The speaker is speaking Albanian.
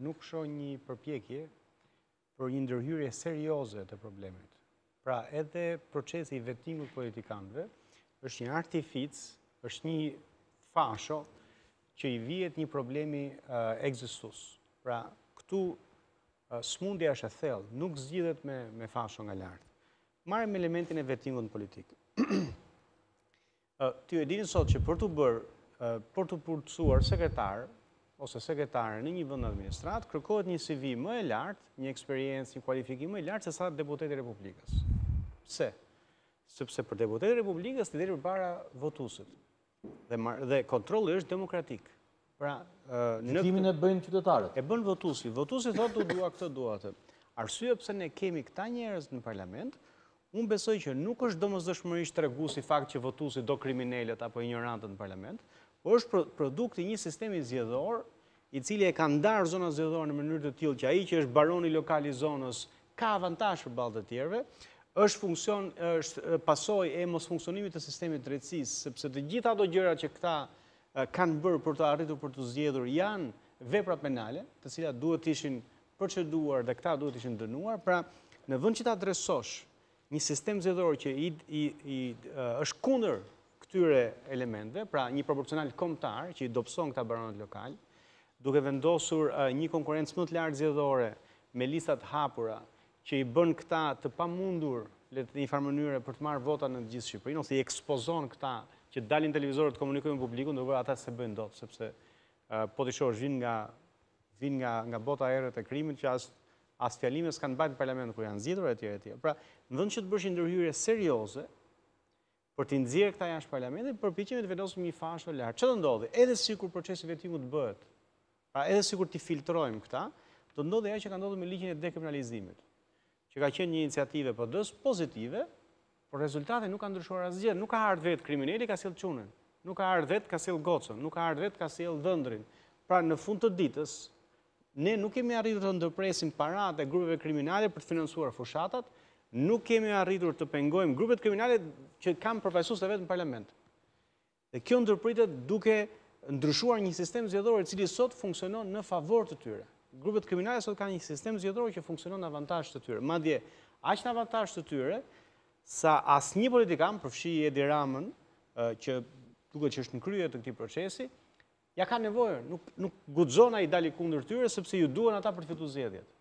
nuk shoh një përpjekje për një ndërhyrje serioze të problemit. Pra, edhe procesi i vetëtimit të politikanëve është një artific, është një fasho që i vihet një problemi uh, Pra, këtu uh, smundja është e thellë, nuk zgjidhet me me fasho nga lart. Marrim elementin e vetëtimit në politikë. Ëh, uh, ti e dini sot që për të bërë uh, për të përcuar sekretar, ose sekretarë në një vëndë administratë, kërkohet një CV më e lartë, një eksperiencë, një kualifikim më e lartë, se sa deputetit Republikës. Se? Sëpse për deputetit Republikës, të deri për para votusët. Dhe kontrolë është demokratikë. Pra, në... e bëjnë qytetarët? E bëjnë votusi. Votusi thotë të dua këtë dua Arsye Arsujë pëse ne kemi këta njerës në parlament, unë besoj që nuk është do mëzëshmërisht të regu fakt që votusi do kriminellet apo ignorantët në parlament, është produkt i një sistemi zjedhor, i cili e ka ndarë zona zjedhor në mënyrë të tjilë që aji që është baroni lokali zonës ka avantash për balë të tjerve, është pasoj e mos funksionimit të sistemi të drecis, sepse të gjitha ato gjëra që këta kanë bërë për të arritur për të zjedhur janë vepra penale, të cila duhet ishin përqeduar dhe këta duhet ishin dënuar, pra në vënd që ta dresosh një sistem zjedhor që është kunder këtyre elementve, pra një proporcional komtar që i dopson këta baronat lokal, duke vendosur një konkurencë më të lartë zjedhore me listat hapura që i bën këta të pa mundur le të një farë mënyre për të marë vota në gjithë Shqipërin, ose i ekspozon këta që dalin televizorët të komunikujme në publikun, nukë ata se bëjnë dopë, sepse po të shorë zhvinë nga vinë nga bota erët e krimit që asë fjalime s'kanë bajtë parlamentu kërë janë zidur e tjere tjere. Pra, në dhënë që të ndërhyrje serioze, për të nëzirë këta janë shë parlamentit, për të vendosim një fashë dhe lartë. Që të ndodhe? Edhe si kur procesi vetimu të bëhet, pra edhe si kur të filtrojmë këta, të ndodhe e që ka ndodhe me likin e dekriminalizimit, që ka qenë një iniciative për dësë pozitive, por rezultate nuk ka ndryshuar asë nuk ka ardhë vetë krimineli ka silë qunën, nuk ka ardhë vetë ka silë gocën, nuk ka ardhë vetë ka silë dëndrin. Pra në fund të ditës, ne nuk kemi arritur të ndërpresim parat e grupeve kriminale për të finansuar fushatat, nuk kemi arritur të pengojmë grupet kriminale që kam profesus të vetë në parlament. Dhe kjo ndërpritet duke ndryshuar një sistem zjedhore cili sot funksionon në favor të tyre. Grupet kriminale sot ka një sistem zjedhore që funksionon në avantaj të tyre. Ma dje, ashtë në avantaj të tyre, sa asë një politikan, përfshi Edi Ramën, që duke që është në krye të këti procesi, ja ka nevojë, nuk gudzona i dali kundër tyre, sepse ju duen ata për fitu zjedhjet.